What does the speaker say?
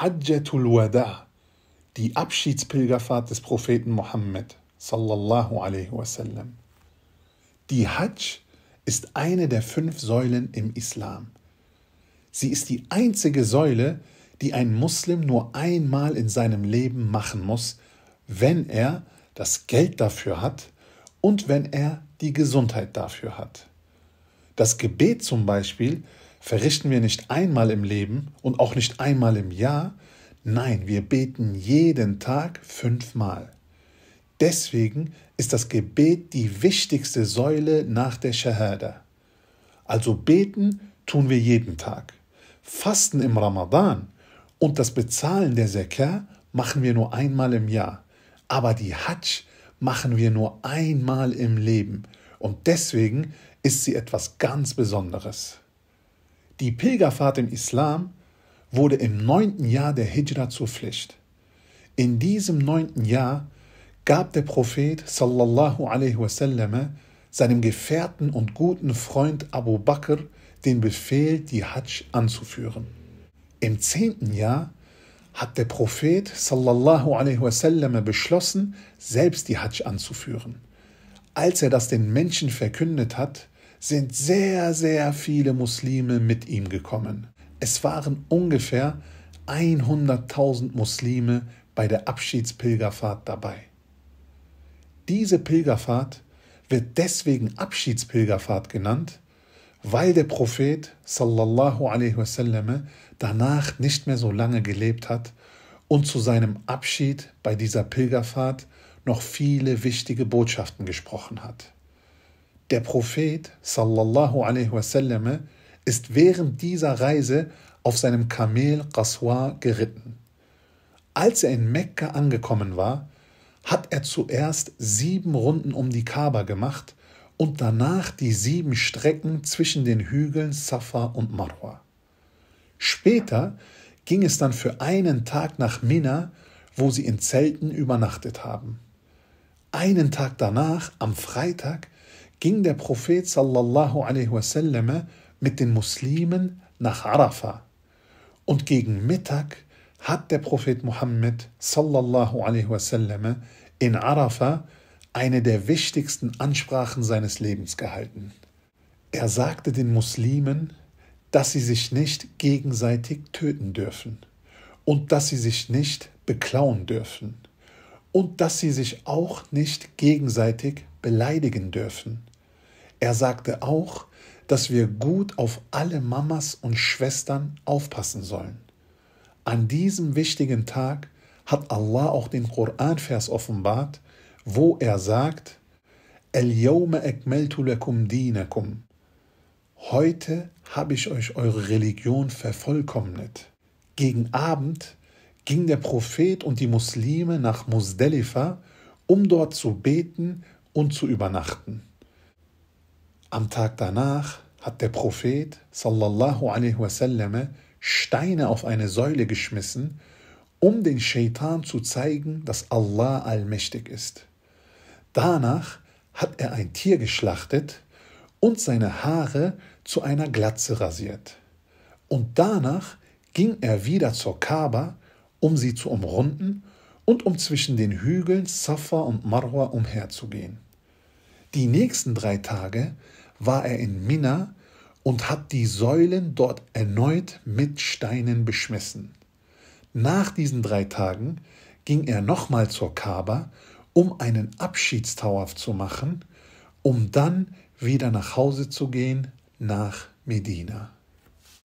Hajjatul Wada, die Abschiedspilgerfahrt des Propheten Mohammed Die Hajj ist eine der fünf Säulen im Islam. Sie ist die einzige Säule, die ein Muslim nur einmal in seinem Leben machen muss, wenn er das Geld dafür hat und wenn er die Gesundheit dafür hat. Das Gebet zum Beispiel verrichten wir nicht einmal im Leben und auch nicht einmal im Jahr, nein, wir beten jeden Tag fünfmal. Deswegen ist das Gebet die wichtigste Säule nach der Shahada. Also beten tun wir jeden Tag. Fasten im Ramadan und das Bezahlen der Sekar machen wir nur einmal im Jahr. Aber die Hajj machen wir nur einmal im Leben. Und deswegen ist sie etwas ganz Besonderes. Die Pilgerfahrt im Islam wurde im neunten Jahr der Hijra zur Pflicht. In diesem neunten Jahr gab der Prophet sallallahu alaihi wasallam seinem Gefährten und guten Freund Abu Bakr den Befehl, die Hajj anzuführen. Im zehnten Jahr hat der Prophet sallallahu alaihi wasallam beschlossen, selbst die Hajj anzuführen. Als er das den Menschen verkündet hat, sind sehr, sehr viele Muslime mit ihm gekommen. Es waren ungefähr 100.000 Muslime bei der Abschiedspilgerfahrt dabei. Diese Pilgerfahrt wird deswegen Abschiedspilgerfahrt genannt, weil der Prophet sallallahu alaihi wasallam danach nicht mehr so lange gelebt hat und zu seinem Abschied bei dieser Pilgerfahrt noch viele wichtige Botschaften gesprochen hat. Der Prophet sallallahu wasallam ist während dieser Reise auf seinem Kamel Qaswa geritten. Als er in Mekka angekommen war, hat er zuerst sieben Runden um die Kaaba gemacht und danach die sieben Strecken zwischen den Hügeln Safa und Marwa. Später ging es dann für einen Tag nach Mina, wo sie in Zelten übernachtet haben. Einen Tag danach, am Freitag, ging der Prophet sallallahu wasallam mit den Muslimen nach Arafah. Und gegen Mittag hat der Prophet Muhammad sallallahu wasallam in Arafah eine der wichtigsten Ansprachen seines Lebens gehalten. Er sagte den Muslimen, dass sie sich nicht gegenseitig töten dürfen und dass sie sich nicht beklauen dürfen und dass sie sich auch nicht gegenseitig beleidigen dürfen. Er sagte auch, dass wir gut auf alle Mamas und Schwestern aufpassen sollen. An diesem wichtigen Tag hat Allah auch den Koranvers offenbart, wo er sagt, Heute habe ich euch eure Religion vervollkommnet. Gegen Abend ging der Prophet und die Muslime nach Musdelifa, um dort zu beten und zu übernachten. Am Tag danach hat der Prophet sallallahu alaihi wasallam Steine auf eine Säule geschmissen, um den Shaitan zu zeigen, dass Allah allmächtig ist. Danach hat er ein Tier geschlachtet und seine Haare zu einer Glatze rasiert. Und danach ging er wieder zur Kaaba, um sie zu umrunden und um zwischen den Hügeln Safa und Marwa umherzugehen. Die nächsten drei Tage war er in Minna und hat die Säulen dort erneut mit Steinen beschmissen. Nach diesen drei Tagen ging er nochmal zur Kaaba, um einen Abschiedstauaf zu machen, um dann wieder nach Hause zu gehen nach Medina.